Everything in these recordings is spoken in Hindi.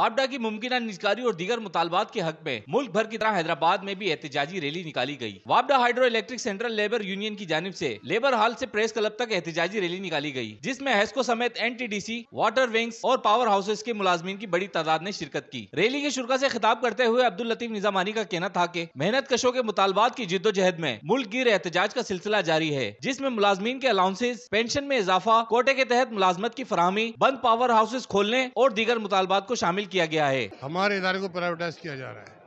वापडा की मुमकिन निजकारी और दीगर मुतालबात के हक में मुल्क भर की तरह हैदराबाद में भी एहतजाजी रैली निकाली गई वापडा hydro electric central labour union की जानब ऐसी लेबर हॉल ऐसी प्रेस क्लब तक एहतजाजी रैली निकाली गयी जिसमे हैस्को समेत N T D C water wings और पावर हाउसेज के मुलाजमन की बड़ी तादाद ने शिरकत की रैली के शुरा ऐसी खिताब करते हुए अब्दुल लतीफ निजामानी का कहना था की मेहनत कशों के मुतालबात की जिदोजहद में मुल्क गिर एहतजाज का सिलसिला जारी है जिसमे मुलाजमन के अलाउंसेज पेंशन में इजाफा कोटे के तहत मुलाजमत की फरहमी बंद पावर हाउसेज खोलने और दीगर मुतालबात को शामिल किया गया है हमारे इदारे को प्राइवेटाइज किया जा रहा है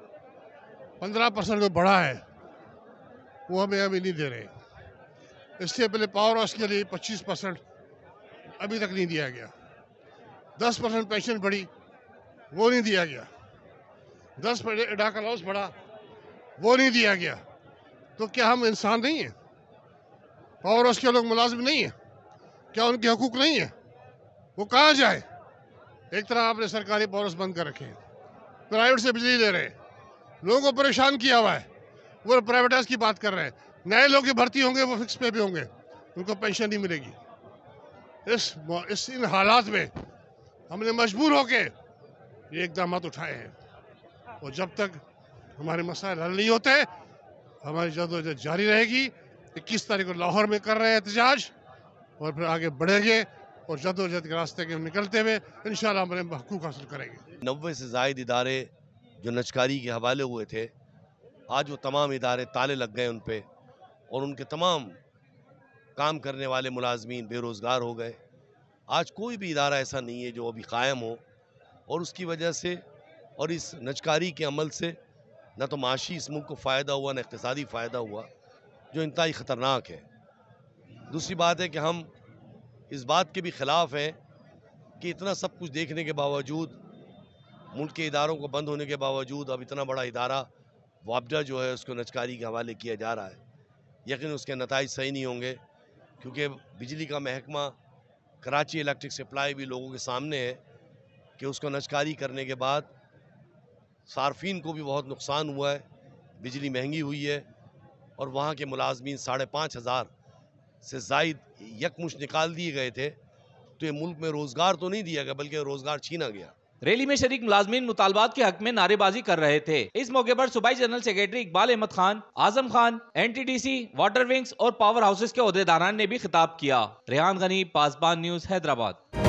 पंद्रह परसेंट जो बढ़ा है वो हमें अभी नहीं दे रहे इससे पहले पावर हाउस के लिए पच्चीस परसेंट अभी तक नहीं दिया गया दस परसेंट पेंशन बढ़ी वो नहीं दिया गया दस परसेंट डाक हाउस बढ़ा वो नहीं दिया गया तो क्या हम इंसान नहीं हैं पावर हाउस के लोग मुलाजिम नहीं हैं क्या उनके हकूक नहीं हैं वो कहाँ जाए एक तरह आपने सरकारी पॉलिस बंद कर रखे हैं प्राइवेट से बिजली ले रहे हैं लोगों को परेशान किया हुआ है वो प्राइवेटाइज की बात कर रहे हैं नए लोग की भर्ती होंगे वो फिक्स पे भी होंगे उनको पेंशन नहीं मिलेगी इस इस इन हालात में हमने मजबूर होके ये इकदाम उठाए हैं और जब तक हमारे मसाइल हल नहीं होते हमारी जदोजहद जारी रहेगी इक्कीस तारीख को लाहौर में कर रहे हैं एहतजाज और फिर आगे बढ़ेंगे और जदोजहद के रास्ते के निकलते हुए इन शमरे हकूक हासिल करेंगे नबे से जायद इदारे जो नचकारी के हवाले हुए थे आज वो तमाम इदारे ताले लग गए उन पर और उनके तमाम काम करने वाले मुलाजमीन बेरोज़गार हो गए आज कोई भी इदारा ऐसा नहीं है जो अभी कायम हो और उसकी वजह से और इस नचकारी के अमल से न तो माशी इस मुल्क को फ़ायदा हुआ न इकतदी फ़ायदा हुआ जो इंतई ख़तरनाक है दूसरी बात है कि हम इस बात के भी ख़िलाफ़ हैं कि इतना सब कुछ देखने के बावजूद मुल्क के इदारों को बंद होने के बावजूद अब इतना बड़ा इदारा वापडा जो है उसको नचकारी के हवाले किया जा रहा है यकीन उसके नतज सही नहीं होंगे क्योंकि बिजली का महकमा कराची इलेक्ट्रिक सप्लाई भी लोगों के सामने है कि उसको नचकारी करने के बाद सार्फिन को भी बहुत नुकसान हुआ है बिजली महंगी हुई है और वहाँ के मुलाजमी साढ़े पाँच हज़ार से जायद यकमुश निकाल दिए गए थे तो ये मुल्क में रोज़गार तो नहीं दिया गया बल्कि रोज़गार छीना गया रैली में शरीक मुलाजमीन मुतालबात के हक में नारेबाजी कर रहे थे इस मौके पर सूबाई general secretary Iqbal Ahmed Khan Azam Khan NTDC, water wings और पावर हाउसेस के अहदेदारान ने भी खिताब किया रेहान गनी पासबान न्यूज हैदराबाद